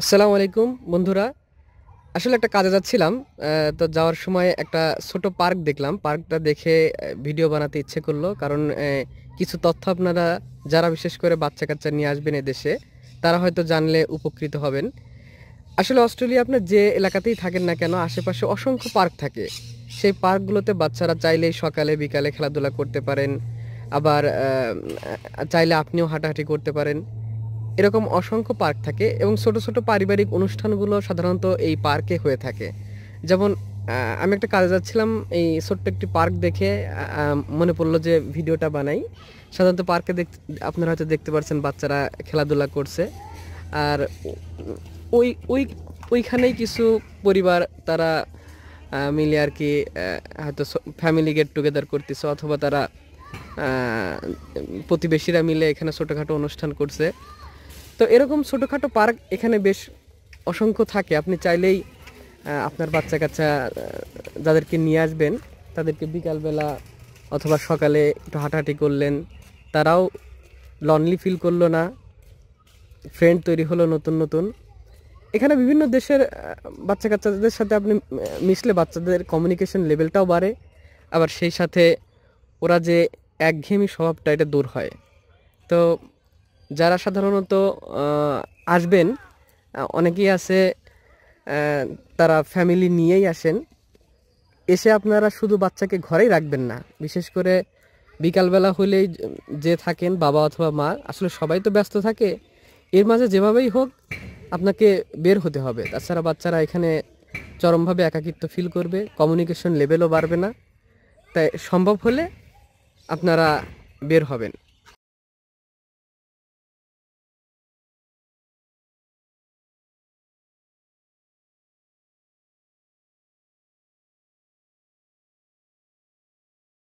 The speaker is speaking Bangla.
আসসালামু আলাইকুম বন্ধুরা আসলে একটা কাজে যাচ্ছিলাম তো যাওয়ার সময় একটা ছোট পার্ক দেখলাম পার্কটা দেখে ভিডিও বানাতে ইচ্ছে করলো কারণ কিছু তথ্য আপনারা যারা বিশেষ করে বাচ্চা কাচ্চা নিয়ে আসবেন দেশে তারা হয়তো জানলে উপকৃত হবেন আসলে অস্ট্রেলিয়া আপনার যে এলাকাতেই থাকেন না কেন আশেপাশে অসংখ্য পার্ক থাকে সেই পার্কগুলোতে বাচ্চারা চাইলেই সকালে বিকালে খেলাধুলা করতে পারেন আবার চাইলে আপনিও হাঁটাহাঁটি করতে পারেন এরকম অসংখ্য পার্ক থাকে এবং ছোট ছোট পারিবারিক অনুষ্ঠানগুলো সাধারণত এই পার্কে হয়ে থাকে যেমন আমি একটা কাজে যাচ্ছিলাম এই ছোট্ট একটি পার্ক দেখে মনে পড়লো যে ভিডিওটা বানাই সাধারণত পার্কে দেখ আপনারা হয়তো দেখতে পারছেন বাচ্চারা খেলাধুলা করছে আর ওই ওই ওইখানেই কিছু পরিবার তারা মিলে আর কি হয়তো ফ্যামিলি গেট টুগেদার করতেছে অথবা তারা প্রতিবেশীরা মিলে এখানে ছোটোখাটো অনুষ্ঠান করছে তো এরকম ছোটোখাটো পার্ক এখানে বেশ অসংখ্য থাকে আপনি চাইলেই আপনার বাচ্চা কাচ্চা যাদেরকে নিয়ে আসবেন তাদেরকে বিকালবেলা অথবা সকালে একটু হাঁটাহাঁটি করলেন তারাও লনলি ফিল করলো না ফ্রেন্ড তৈরি হলো নতুন নতুন এখানে বিভিন্ন দেশের বাচ্চা কাচ্চাদের সাথে আপনি মিশলে বাচ্চাদের কমিউনিকেশন লেভেলটাও বাড়ে আবার সেই সাথে ওরা যে একঘেয়েমি স্বভাবটা এটা দূর হয় তো যারা সাধারণত আসবেন অনেকেই আছে তারা ফ্যামিলি নিয়েই আসেন এসে আপনারা শুধু বাচ্চাকে ঘরেই রাখবেন না বিশেষ করে বিকালবেলা হলেই যে থাকেন বাবা অথবা মা আসলে সবাই তো ব্যস্ত থাকে এর মাঝে যেভাবেই হোক আপনাকে বের হতে হবে তাছাড়া বাচ্চারা এখানে চরমভাবে একাকিত্ব ফিল করবে কমিউনিকেশন লেভেলও বাড়বে না তাই সম্ভব হলে আপনারা বের হবেন